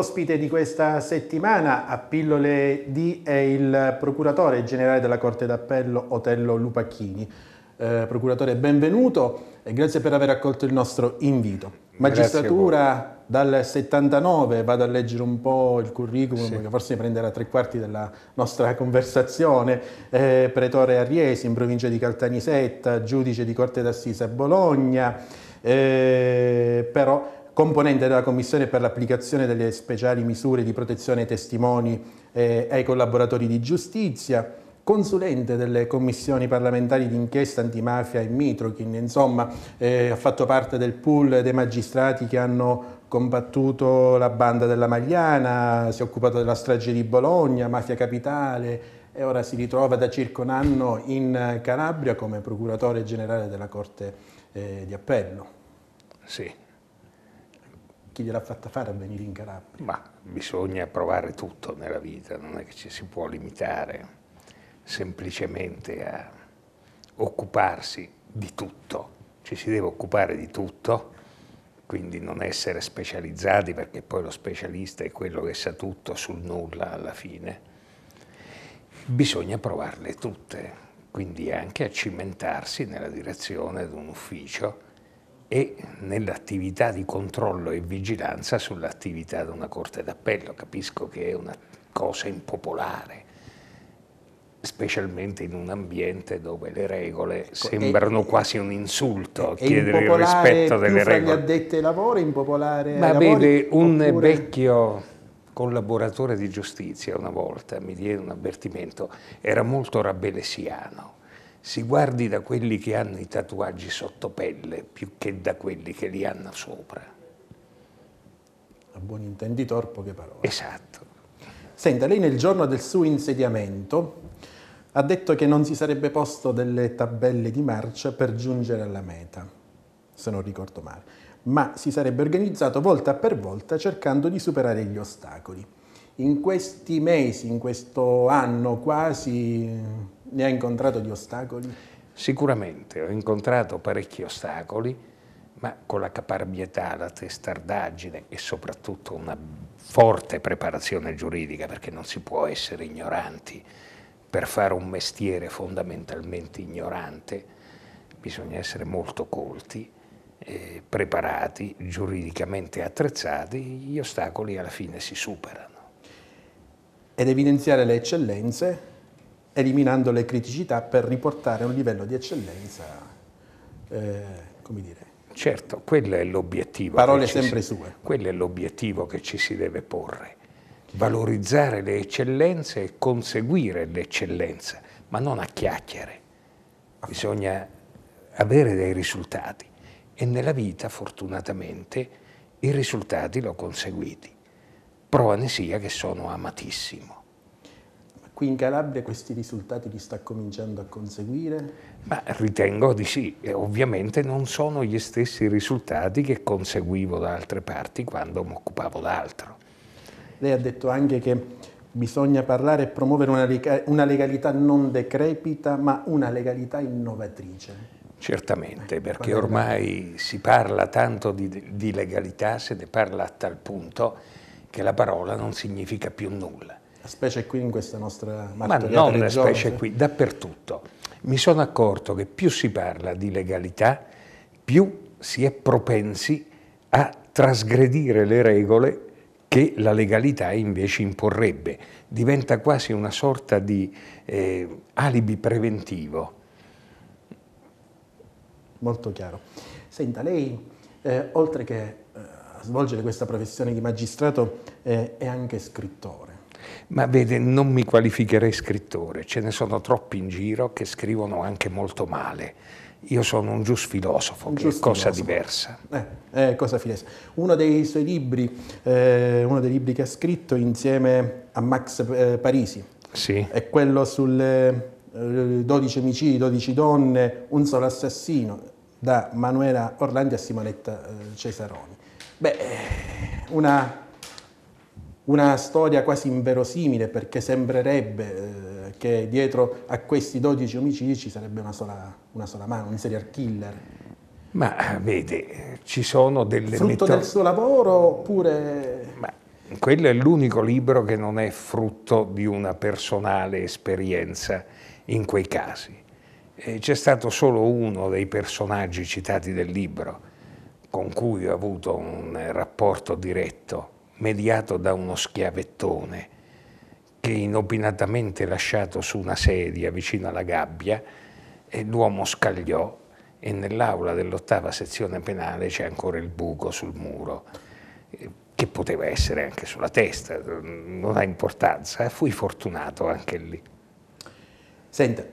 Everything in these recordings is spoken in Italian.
L'ospite di questa settimana a pillole di è il procuratore generale della Corte d'Appello Otello Lupacchini. Eh, procuratore, benvenuto e grazie per aver accolto il nostro invito. Magistratura dal 79, vado a leggere un po' il curriculum sì. che forse prenderà tre quarti della nostra conversazione, eh, pretore a Riesi in provincia di Caltanissetta, giudice di Corte d'Assise a Bologna, eh, però componente della Commissione per l'applicazione delle speciali misure di protezione ai testimoni e ai collaboratori di giustizia, consulente delle commissioni parlamentari di inchiesta antimafia e Mitrokin, insomma eh, ha fatto parte del pool dei magistrati che hanno combattuto la banda della Magliana, si è occupato della strage di Bologna, Mafia Capitale e ora si ritrova da circa un anno in Calabria come procuratore generale della Corte eh, di Appello. Sì, chi gliel'ha fatta fare a venire in Calabria? Ma bisogna provare tutto nella vita, non è che ci si può limitare semplicemente a occuparsi di tutto, ci si deve occupare di tutto, quindi non essere specializzati perché poi lo specialista è quello che sa tutto sul nulla alla fine. Bisogna provarle tutte, quindi anche a cimentarsi nella direzione di un ufficio e nell'attività di controllo e vigilanza sull'attività di una Corte d'Appello. Capisco che è una cosa impopolare, specialmente in un ambiente dove le regole ecco, sembrano è, quasi un insulto, chiedere il rispetto delle regole. Gli addetti ai lavori, impopolare Ma vede, un oppure... vecchio collaboratore di giustizia una volta mi diede un avvertimento, era molto rabelesiano, si guardi da quelli che hanno i tatuaggi sotto pelle più che da quelli che li hanno sopra. A buon intenditor poche parole. Esatto. Senta, lei nel giorno del suo insediamento ha detto che non si sarebbe posto delle tabelle di marcia per giungere alla meta, se non ricordo male, ma si sarebbe organizzato volta per volta cercando di superare gli ostacoli. In questi mesi, in questo anno quasi, ne ha incontrato gli ostacoli? Sicuramente, ho incontrato parecchi ostacoli, ma con la caparbietà, la testardaggine e soprattutto una forte preparazione giuridica, perché non si può essere ignoranti per fare un mestiere fondamentalmente ignorante, bisogna essere molto colti, eh, preparati, giuridicamente attrezzati, gli ostacoli alla fine si superano. Ed evidenziare le eccellenze eliminando le criticità per riportare a un livello di eccellenza, eh, come dire. Certo, quello è l'obiettivo. Parole sempre si, sue. Quello è l'obiettivo che ci si deve porre. Valorizzare le eccellenze e conseguire l'eccellenza, ma non a chiacchiere. Bisogna avere dei risultati e nella vita fortunatamente i risultati li ho conseguiti. Prova ne sia che sono amatissimo. Qui in Calabria questi risultati li sta cominciando a conseguire? Ma ritengo di sì, e ovviamente non sono gli stessi risultati che conseguivo da altre parti quando mi occupavo d'altro. Lei ha detto anche che bisogna parlare e promuovere una, legalità non decrepita, ma una legalità innovatrice. Certamente, ecco, perché ormai si parla tanto di, di legalità, se ne parla a tal punto che la parola non significa più nulla la specie è qui in questa nostra martoriata Ma non la specie è qui, dappertutto. Mi sono accorto che più si parla di legalità, più si è propensi a trasgredire le regole che la legalità invece imporrebbe. Diventa quasi una sorta di eh, alibi preventivo. Molto chiaro. Senta, lei eh, oltre che eh, svolgere questa professione di magistrato eh, è anche scrittore. Ma vede, non mi qualificherei scrittore, ce ne sono troppi in giro che scrivono anche molto male. Io sono un gius filosofo, un che è cosa filosofo. diversa. Eh, eh, cosa diversa. Uno dei suoi libri, eh, uno dei libri che ha scritto insieme a Max eh, Parisi, sì. è quello sulle eh, 12 omicidi, 12 donne, un solo assassino, da Manuela Orlandi a Simonetta eh, Cesaroni. Beh, una una storia quasi inverosimile perché sembrerebbe eh, che dietro a questi 12 omicidi ci sarebbe una sola, una sola mano, un serial killer. Ma vede, ci sono delle... Frutto del suo lavoro oppure... Ma quello è l'unico libro che non è frutto di una personale esperienza in quei casi. C'è stato solo uno dei personaggi citati del libro con cui ho avuto un rapporto diretto mediato da uno schiavettone che inopinatamente lasciato su una sedia vicino alla gabbia, l'uomo scagliò e nell'aula dell'ottava sezione penale c'è ancora il buco sul muro, eh, che poteva essere anche sulla testa, non ha importanza, fui fortunato anche lì. Senta,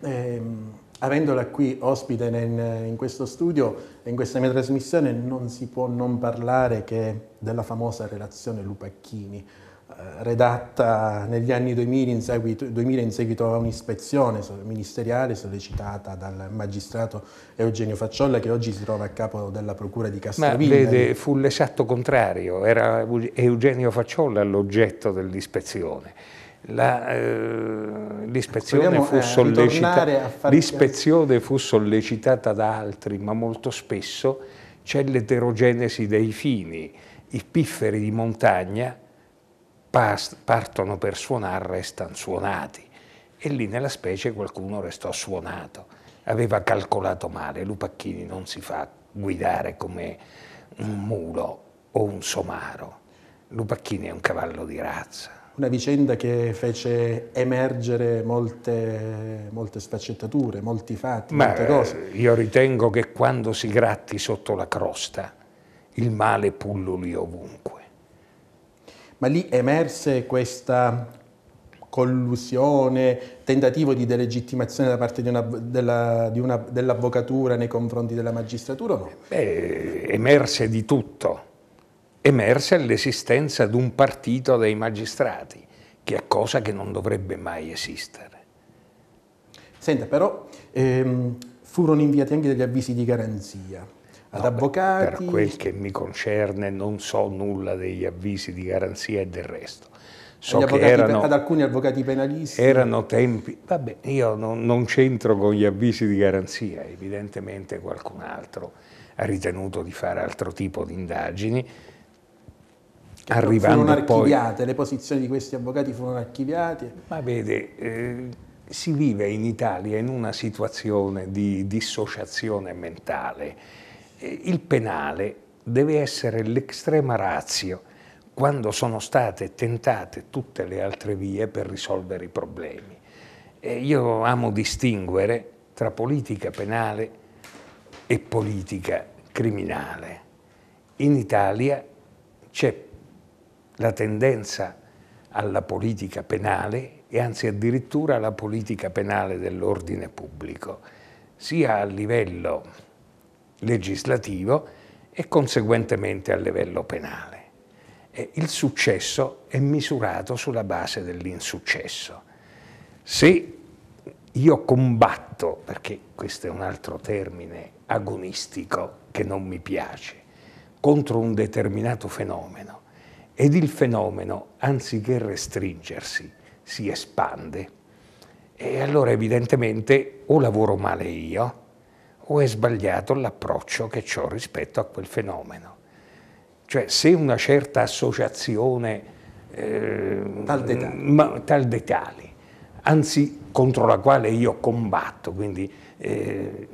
ehm, avendola qui ospite in, in questo studio, in questa mia trasmissione non si può non parlare che della famosa relazione Lupacchini, eh, redatta negli anni 2000 in seguito, 2000 in seguito a un'ispezione ministeriale sollecitata dal magistrato Eugenio Facciolla che oggi si trova a capo della procura di Castrovillari. Ma vede, fu l'esatto contrario, era Eugenio Facciolla l'oggetto dell'ispezione eh, l'ispezione, eh, fu, sollecita, fu sollecitata da altri, ma molto spesso c'è l'eterogenesi dei fini. I pifferi di montagna partono per suonare, restano suonati. E lì nella specie qualcuno restò suonato. Aveva calcolato male, Lupacchini non si fa guidare come un mulo o un somaro. Lupacchini è un cavallo di razza una vicenda che fece emergere molte, molte sfaccettature, molti fatti, Ma, molte cose. Eh, io ritengo che quando si gratti sotto la crosta il male pulluli ovunque. Ma lì emerse questa collusione, tentativo di delegittimazione da parte dell'avvocatura nei confronti della magistratura o no? Beh, emerse di tutto emerse l'esistenza di un partito dei magistrati, che è cosa che non dovrebbe mai esistere. Senta, però ehm, furono inviati anche degli avvisi di garanzia ad no, avvocati. Per quel che mi concerne non so nulla degli avvisi di garanzia e del resto. So che erano, ad alcuni avvocati penalisti. Erano tempi, vabbè, io non, non c'entro con gli avvisi di garanzia, evidentemente qualcun altro ha ritenuto di fare altro tipo di indagini, che arrivando furono archiviate, poi... le posizioni di questi avvocati furono archiviate. Ma vede, eh, si vive in Italia in una situazione di dissociazione mentale. Eh, il penale deve essere l'estrema razio quando sono state tentate tutte le altre vie per risolvere i problemi. E io amo distinguere tra politica penale e politica criminale. In Italia c'è la tendenza alla politica penale e anzi addirittura alla politica penale dell'ordine pubblico, sia a livello legislativo e conseguentemente a livello penale. il successo è misurato sulla base dell'insuccesso. Se io combatto, perché questo è un altro termine agonistico che non mi piace, contro un determinato fenomeno, ed il fenomeno, anziché restringersi, si espande. E allora evidentemente o lavoro male io o è sbagliato l'approccio che ho rispetto a quel fenomeno. Cioè se una certa associazione eh, tal detali, tal detali anzi contro la quale io combatto, quindi eh,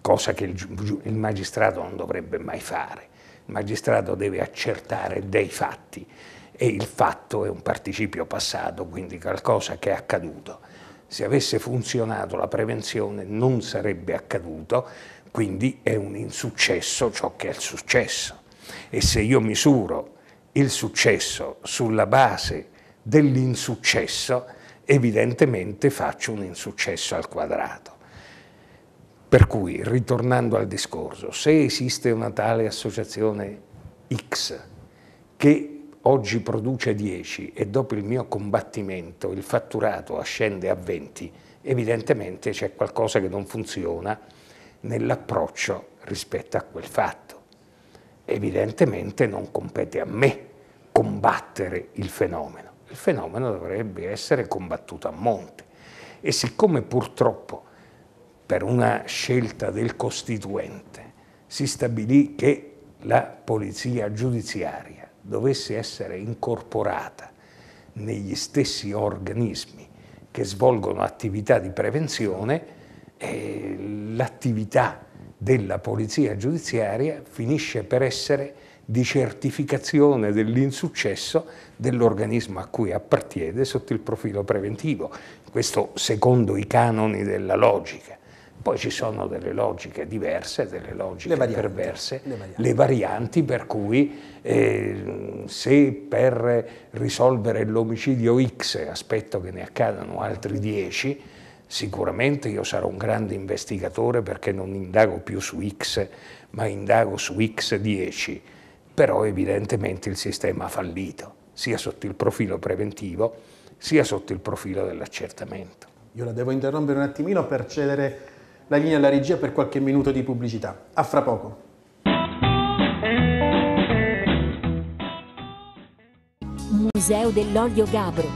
cosa che il, il magistrato non dovrebbe mai fare, il magistrato deve accertare dei fatti e il fatto è un participio passato, quindi qualcosa che è accaduto. Se avesse funzionato la prevenzione non sarebbe accaduto, quindi è un insuccesso ciò che è il successo. E se io misuro il successo sulla base dell'insuccesso, evidentemente faccio un insuccesso al quadrato. Per cui, ritornando al discorso, se esiste una tale associazione X che oggi produce 10 e dopo il mio combattimento il fatturato ascende a 20, evidentemente c'è qualcosa che non funziona nell'approccio rispetto a quel fatto. Evidentemente non compete a me combattere il fenomeno. Il fenomeno dovrebbe essere combattuto a monte. E siccome purtroppo per una scelta del Costituente, si stabilì che la polizia giudiziaria dovesse essere incorporata negli stessi organismi che svolgono attività di prevenzione, l'attività della polizia giudiziaria finisce per essere di certificazione dell'insuccesso dell'organismo a cui appartiene sotto il profilo preventivo, questo secondo i canoni della logica. Poi ci sono delle logiche diverse, delle logiche le varianti, perverse, le varianti. le varianti. per cui eh, se per risolvere l'omicidio X aspetto che ne accadano altri 10, sicuramente io sarò un grande investigatore perché non indago più su X, ma indago su X10, però evidentemente il sistema ha fallito, sia sotto il profilo preventivo, sia sotto il profilo dell'accertamento. Io la devo interrompere un attimino per cedere la linea alla regia per qualche minuto di pubblicità. A fra poco. Museo dell'Olio Gabro.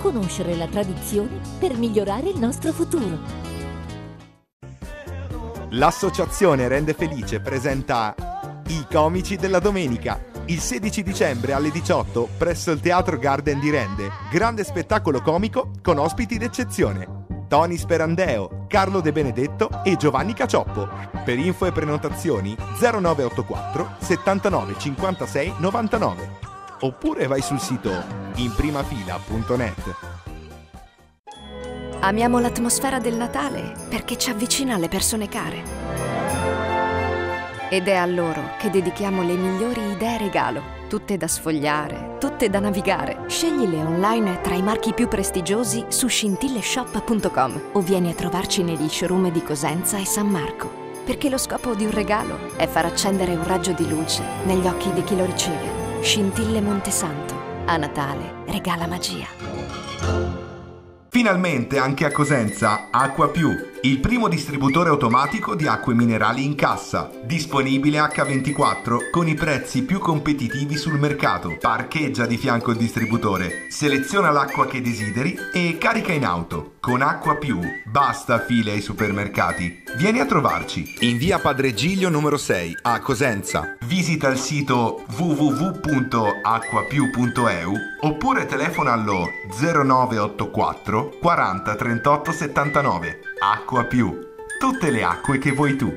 Conoscere la tradizione per migliorare il nostro futuro. L'associazione Rende Felice presenta I comici della domenica. Il 16 dicembre alle 18 presso il Teatro Garden di Rende, grande spettacolo comico con ospiti d'eccezione. Tony Sperandeo, Carlo De Benedetto e Giovanni Cacioppo. Per info e prenotazioni 0984 79 56 99 oppure vai sul sito imprimafila.net. Amiamo l'atmosfera del Natale perché ci avvicina alle persone care. Ed è a loro che dedichiamo le migliori idee regalo tutte da sfogliare, tutte da navigare. Sceglile online tra i marchi più prestigiosi su scintilleshop.com o vieni a trovarci negli showroom di Cosenza e San Marco. Perché lo scopo di un regalo è far accendere un raggio di luce negli occhi di chi lo riceve. Scintille Montesanto. A Natale regala magia. Finalmente anche a Cosenza Acqua Più il primo distributore automatico di acque minerali in cassa, disponibile H24 con i prezzi più competitivi sul mercato. Parcheggia di fianco il distributore, seleziona l'acqua che desideri e carica in auto. Con Acqua Più basta file ai supermercati. Vieni a trovarci in via Padre Giglio numero 6 a Cosenza. Visita il sito www.acquapiù.eu oppure telefona allo 0984 40 38 79 Acqua più. Tutte le acque che vuoi tu.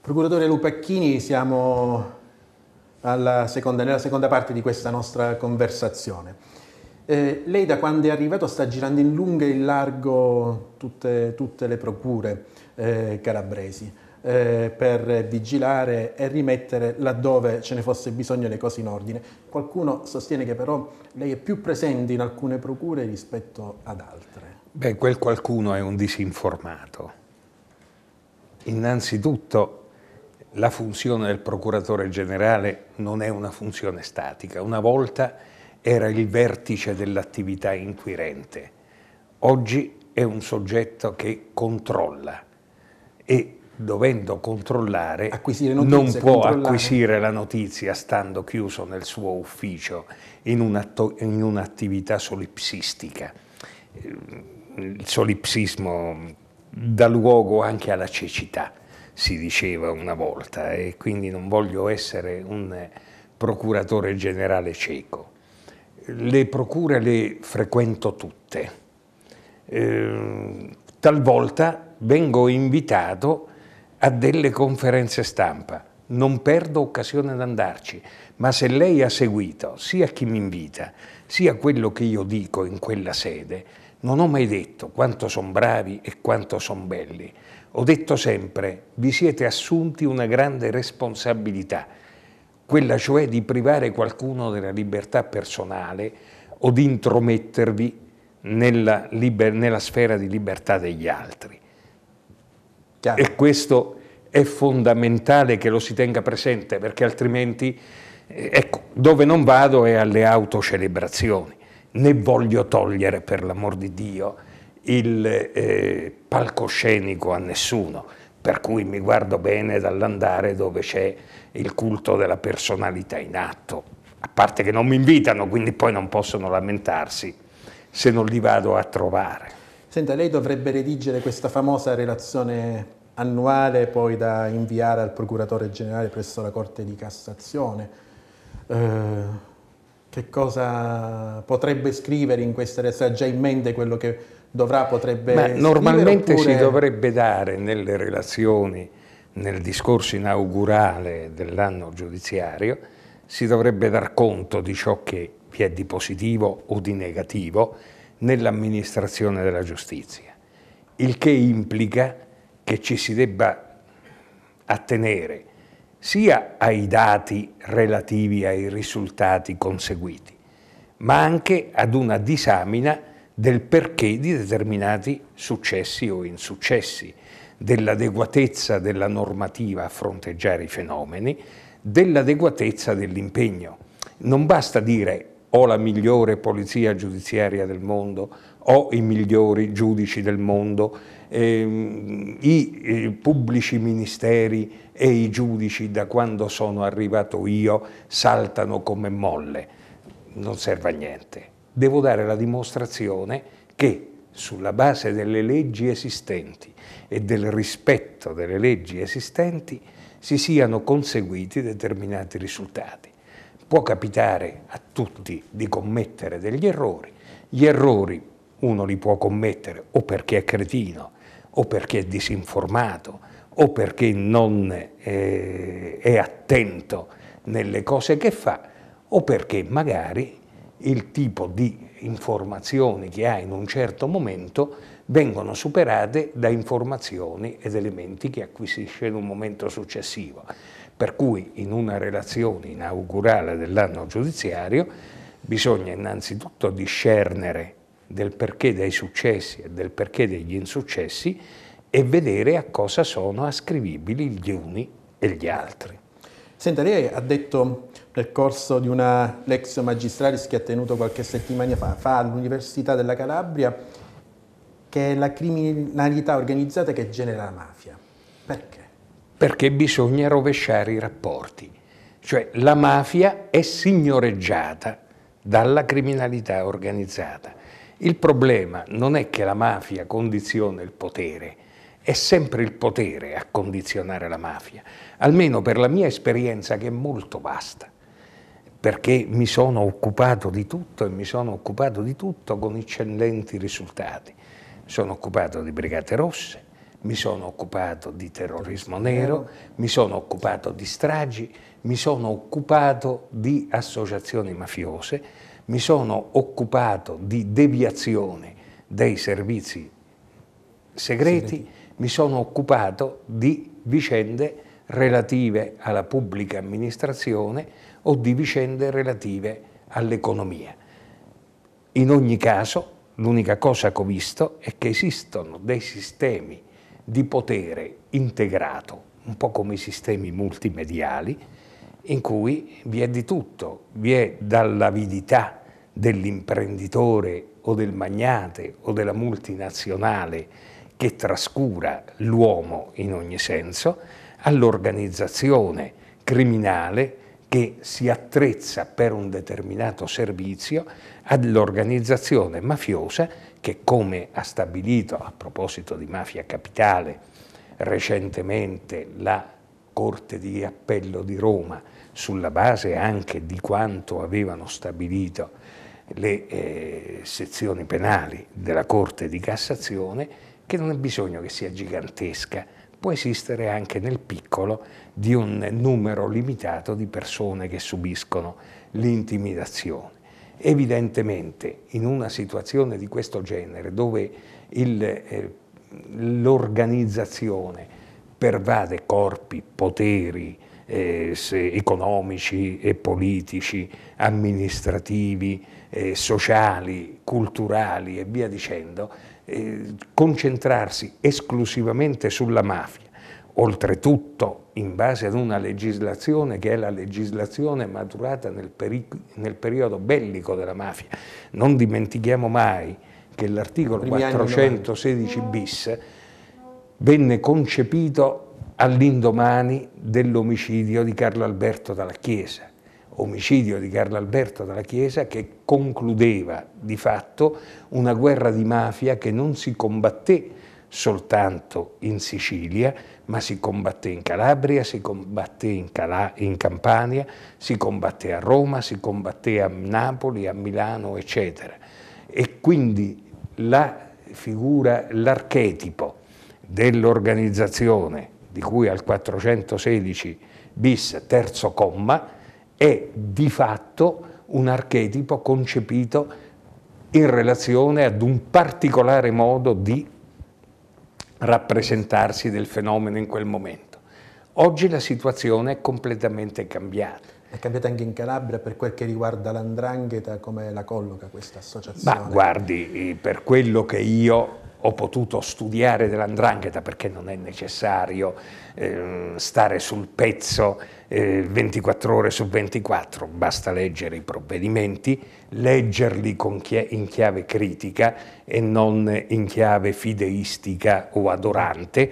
Procuratore Lupacchini, siamo seconda, nella seconda parte di questa nostra conversazione. Eh, lei da quando è arrivato sta girando in lungo e in largo tutte, tutte le procure eh, calabresi eh, per vigilare e rimettere laddove ce ne fosse bisogno le cose in ordine. Qualcuno sostiene che però lei è più presente in alcune procure rispetto ad altre. Beh, quel qualcuno è un disinformato. Innanzitutto la funzione del procuratore generale non è una funzione statica. Una volta era il vertice dell'attività inquirente, oggi è un soggetto che controlla e dovendo controllare, notizie, non può acquisire la notizia stando chiuso nel suo ufficio in, un'attività solipsistica. Il solipsismo dà luogo anche alla cecità, si diceva una volta, e quindi non voglio essere un procuratore generale cieco. Le procure le frequento tutte. Eh, talvolta vengo invitato a a delle conferenze stampa, non perdo occasione ad andarci, ma se lei ha seguito sia chi mi invita, sia quello che io dico in quella sede, non ho mai detto quanto sono bravi e quanto sono belli. Ho detto sempre, vi siete assunti una grande responsabilità, quella cioè di privare qualcuno della libertà personale o di intromettervi nella, nella sfera di libertà degli altri. Chiaro. E questo è fondamentale che lo si tenga presente, perché altrimenti, eh, ecco, dove non vado è alle autocelebrazioni, ne voglio togliere, per l'amor di Dio, il eh, palcoscenico a nessuno, per cui mi guardo bene dall'andare dove c'è il culto della personalità in atto, a parte che non mi invitano, quindi poi non possono lamentarsi se non li vado a trovare. Senta, lei dovrebbe redigere questa famosa relazione annuale poi da inviare al procuratore generale presso la Corte di Cassazione. Eh, che cosa potrebbe scrivere in questa relazione? Ha già in mente quello che dovrà, potrebbe Ma normalmente oppure... si dovrebbe dare nelle relazioni, nel discorso inaugurale dell'anno giudiziario, si dovrebbe dar conto di ciò che vi è di positivo o di negativo nell'amministrazione della giustizia, il che implica che ci si debba attenere sia ai dati relativi ai risultati conseguiti, ma anche ad una disamina del perché di determinati successi o insuccessi, dell'adeguatezza della normativa a fronteggiare i fenomeni, dell'adeguatezza dell'impegno. Non basta dire ho la migliore polizia giudiziaria del mondo, ho i migliori giudici del mondo, eh, i, i pubblici ministeri e i giudici da quando sono arrivato io saltano come molle. Non serve a niente. Devo dare la dimostrazione che sulla base delle leggi esistenti e del rispetto delle leggi esistenti si siano conseguiti determinati risultati. Può capitare a tutti di commettere degli errori, gli errori uno li può commettere o perché è cretino o perché è disinformato o perché non eh, è attento nelle cose che fa o perché magari il tipo di informazioni che ha in un certo momento vengono superate da informazioni ed elementi che acquisisce in un momento successivo. Per cui in una relazione inaugurale dell'anno giudiziario bisogna innanzitutto discernere del perché dei successi e del perché degli insuccessi e vedere a cosa sono ascrivibili gli uni e gli altri. Senta, lei ha detto nel corso di una lezione magistralis che ha tenuto qualche settimana fa, fa all'Università della Calabria che è la criminalità organizzata che genera la mafia. Perché? Perché bisogna rovesciare i rapporti. Cioè la mafia è signoreggiata dalla criminalità organizzata. Il problema non è che la mafia condiziona il potere, è sempre il potere a condizionare la mafia, almeno per la mia esperienza che è molto vasta, perché mi sono occupato di tutto e mi sono occupato di tutto con eccellenti risultati. Mi sono occupato di Brigate Rosse, mi sono occupato di terrorismo nero, mi sono occupato di stragi, mi sono occupato di associazioni mafiose, mi sono occupato di deviazione dei servizi segreti, segreti, mi sono occupato di vicende relative alla pubblica amministrazione o di vicende relative all'economia. In ogni caso, l'unica cosa che ho visto è che esistono dei sistemi di potere integrato, un po' come i sistemi multimediali, in cui vi è di tutto, vi è dall'avidità dell'imprenditore o del magnate o della multinazionale che trascura l'uomo in ogni senso, all'organizzazione criminale che si attrezza per un determinato servizio, all'organizzazione mafiosa che, come ha stabilito a proposito di mafia capitale recentemente la Corte di Appello di Roma, sulla base anche di quanto avevano stabilito le eh, sezioni penali della Corte di Cassazione, che non è bisogno che sia gigantesca, può esistere anche nel piccolo di un numero limitato di persone che subiscono l'intimidazione. Evidentemente in una situazione di questo genere dove eh, l'organizzazione eh, pervade corpi, poteri, eh, se, economici e politici, amministrativi, eh, sociali, culturali e via dicendo, eh, concentrarsi esclusivamente sulla mafia, oltretutto in base ad una legislazione che è la legislazione maturata nel, peri nel periodo bellico della mafia. Non dimentichiamo mai che l'articolo 416 bis venne concepito all'indomani dell'omicidio di Carlo Alberto dalla Chiesa, omicidio di Carlo Alberto dalla Chiesa che concludeva di fatto una guerra di mafia che non si combatté soltanto in Sicilia, ma si combatté in Calabria, si combatté in, Cala in Campania, si combatté a Roma, si combatté a Napoli, a Milano, eccetera. E quindi la figura, l'archetipo dell'organizzazione di cui al 416 bis terzo comma, è di fatto un archetipo concepito in relazione ad un particolare modo di rappresentarsi del fenomeno in quel momento. Oggi la situazione è completamente cambiata. È cambiata anche in Calabria per quel che riguarda l'andrangheta, come la colloca questa associazione? Ma guardi, per quello che io ho potuto studiare dell'andrangheta perché non è necessario eh, stare sul pezzo eh, 24 ore su 24, basta leggere i provvedimenti, leggerli chi in chiave critica e non in chiave fideistica o adorante,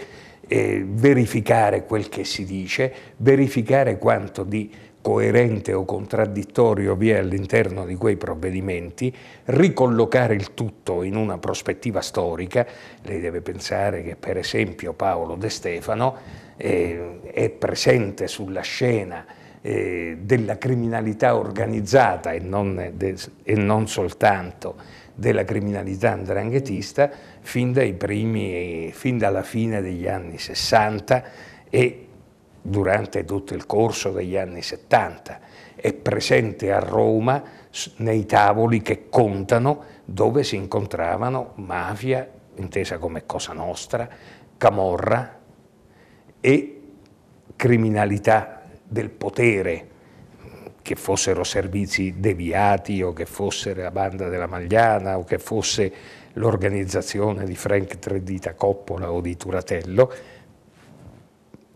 eh, verificare quel che si dice, verificare quanto di coerente o contraddittorio vi è all'interno di quei provvedimenti, ricollocare il tutto in una prospettiva storica, lei deve pensare che per esempio Paolo De Stefano eh, è presente sulla scena eh, della criminalità organizzata e non, de, e non soltanto della criminalità andranghetista fin, primi, fin dalla fine degli anni 60 e durante tutto il corso degli anni 70, è presente a Roma nei tavoli che contano dove si incontravano mafia, intesa come Cosa Nostra, Camorra e criminalità del potere, che fossero servizi deviati o che fosse la banda della Magliana o che fosse l'organizzazione di Frank Tredita Coppola o di Turatello,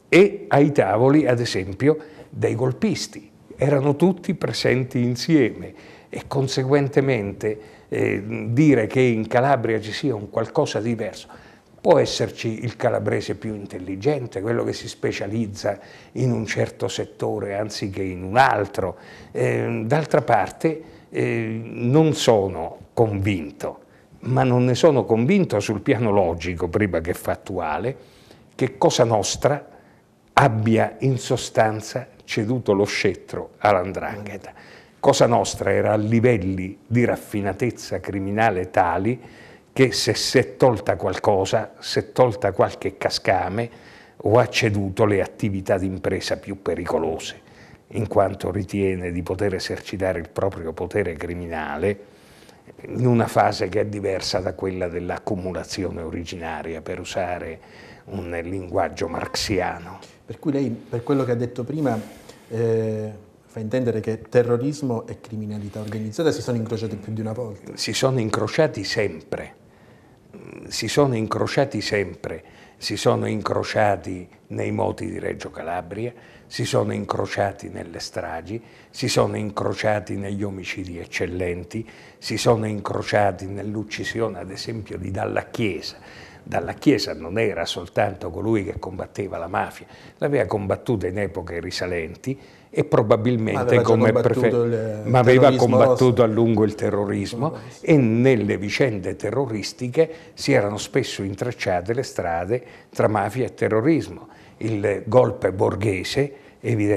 e ai tavoli, ad esempio, dei golpisti. Erano tutti presenti insieme e conseguentemente eh, dire che in Calabria ci sia un qualcosa di diverso. Può esserci il calabrese più intelligente, quello che si specializza in un certo settore anziché in un altro. Eh, D'altra parte eh, non sono convinto, ma non ne sono convinto sul piano logico, prima che fattuale, che Cosa Nostra abbia in sostanza ceduto lo scettro all'andrangheta. Cosa nostra era a livelli di raffinatezza criminale tali che se si è tolta qualcosa, si è tolta qualche cascame o ha ceduto le attività d'impresa più pericolose, in quanto ritiene di poter esercitare il proprio potere criminale in una fase che è diversa da quella dell'accumulazione originaria, per usare un linguaggio marxiano. Per cui lei, per quello che ha detto prima, eh, fa intendere che terrorismo e criminalità organizzata si sono incrociati più di una volta. Si sono incrociati sempre, si sono incrociati sempre, si sono incrociati nei moti di Reggio Calabria, si sono incrociati nelle stragi, si sono incrociati negli omicidi eccellenti, si sono incrociati nell'uccisione ad esempio di Dalla Chiesa dalla Chiesa non era soltanto colui che combatteva la mafia, l'aveva combattuta in epoche risalenti e probabilmente come prefetto, ma aveva combattuto a lungo il terrorismo e nelle vicende terroristiche si erano spesso intracciate le strade tra mafia e terrorismo. Il golpe borghese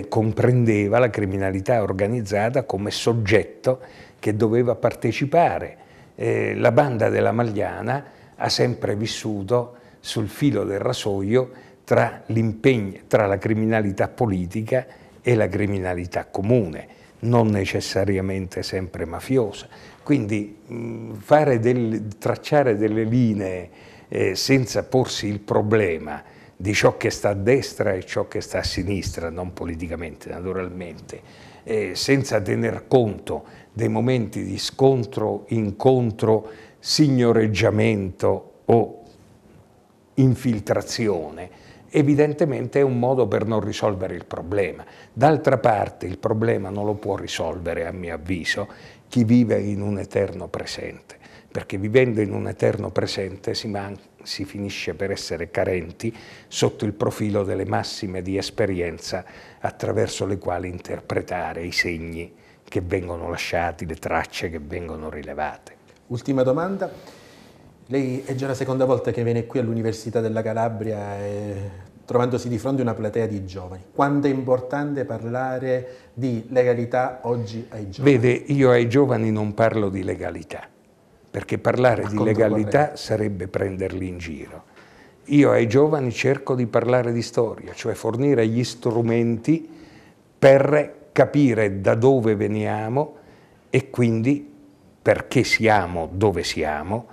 comprendeva la criminalità organizzata come soggetto che doveva partecipare. Eh, la banda della Magliana ha sempre vissuto sul filo del rasoio tra, tra la criminalità politica e la criminalità comune, non necessariamente sempre mafiosa. Quindi mh, del, tracciare delle linee eh, senza porsi il problema di ciò che sta a destra e ciò che sta a sinistra, non politicamente naturalmente, eh, senza tener conto dei momenti di scontro, incontro, signoreggiamento o infiltrazione, evidentemente è un modo per non risolvere il problema. D'altra parte il problema non lo può risolvere, a mio avviso, chi vive in un eterno presente, perché vivendo in un eterno presente si, si finisce per essere carenti sotto il profilo delle massime di esperienza attraverso le quali interpretare i segni che vengono lasciati, le tracce che vengono rilevate. Ultima domanda. Lei è già la seconda volta che viene qui all'Università della Calabria e eh, trovandosi di fronte a una platea di giovani. Quanto è importante parlare di legalità oggi ai giovani? Vede, io ai giovani non parlo di legalità, perché parlare Ma di legalità sarebbe prenderli in giro. Io ai giovani cerco di parlare di storia, cioè fornire gli strumenti per capire da dove veniamo e quindi perché siamo dove siamo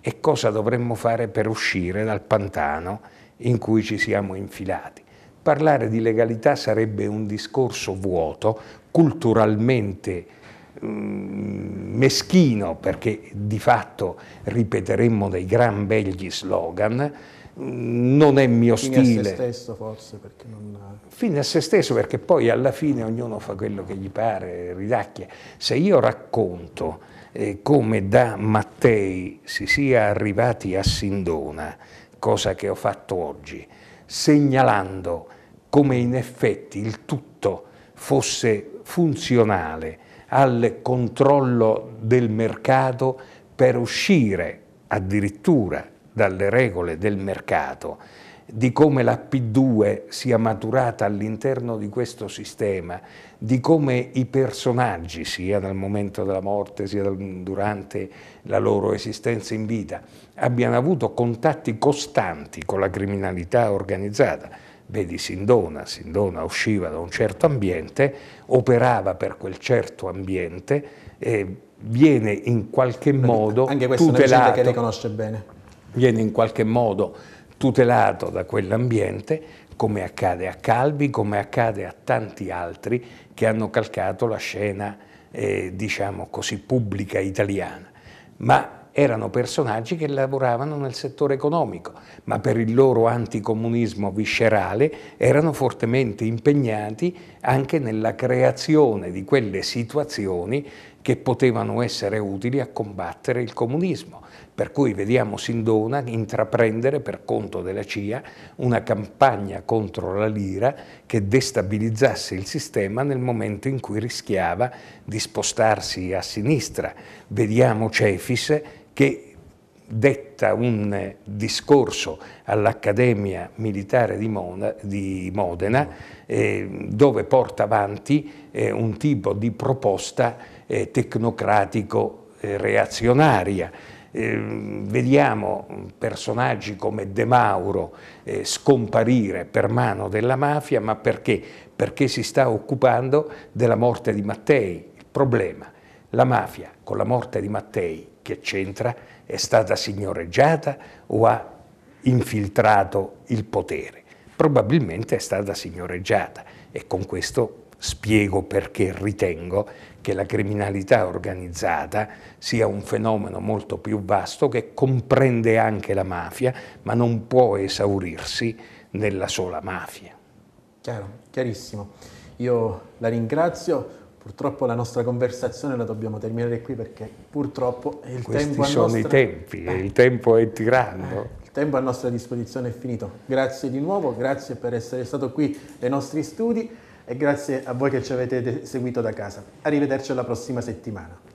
e cosa dovremmo fare per uscire dal pantano in cui ci siamo infilati. Parlare di legalità sarebbe un discorso vuoto, culturalmente mm, meschino perché di fatto ripeteremmo dei gran begli slogan, mm, non è mio fine stile. Fine a se stesso forse perché non... Fine a se stesso perché poi alla fine ognuno fa quello che gli pare, ridacchia. Se io racconto eh, come da Mattei si sia arrivati a Sindona, cosa che ho fatto oggi, segnalando come in effetti il tutto fosse funzionale al controllo del mercato per uscire addirittura dalle regole del mercato, di come la P2 sia maturata all'interno di questo sistema, di come i personaggi, sia dal momento della morte, sia durante la loro esistenza in vita, abbiano avuto contatti costanti con la criminalità organizzata. Vedi Sindona, Sindona usciva da un certo ambiente, operava per quel certo ambiente, eh, viene in qualche modo Anche questa tutelato, è che lei conosce bene. Viene in qualche modo tutelato da quell'ambiente, come accade a Calvi, come accade a tanti altri che hanno calcato la scena, eh, diciamo così, pubblica italiana. Ma erano personaggi che lavoravano nel settore economico, ma per il loro anticomunismo viscerale erano fortemente impegnati anche nella creazione di quelle situazioni che potevano essere utili a combattere il comunismo per cui vediamo Sindona intraprendere per conto della CIA una campagna contro la lira che destabilizzasse il sistema nel momento in cui rischiava di spostarsi a sinistra. Vediamo Cefis che detta un discorso all'Accademia Militare di, Mona, di Modena eh, dove porta avanti eh, un tipo di proposta eh, tecnocratico eh, reazionaria eh, vediamo personaggi come De Mauro eh, scomparire per mano della mafia, ma perché? Perché si sta occupando della morte di Mattei. Il problema, la mafia con la morte di Mattei, che c'entra, è stata signoreggiata o ha infiltrato il potere? Probabilmente è stata signoreggiata e con questo spiego perché ritengo che la criminalità organizzata sia un fenomeno molto più vasto che comprende anche la mafia, ma non può esaurirsi nella sola mafia. Chiaro, chiarissimo. Io la ringrazio. Purtroppo la nostra conversazione la dobbiamo terminare qui perché purtroppo il Questi tempo a sono i tempi, eh. il tempo è tiranno. Eh, il tempo a nostra disposizione è finito. Grazie di nuovo, grazie per essere stato qui nei nostri studi e grazie a voi che ci avete seguito da casa. Arrivederci alla prossima settimana.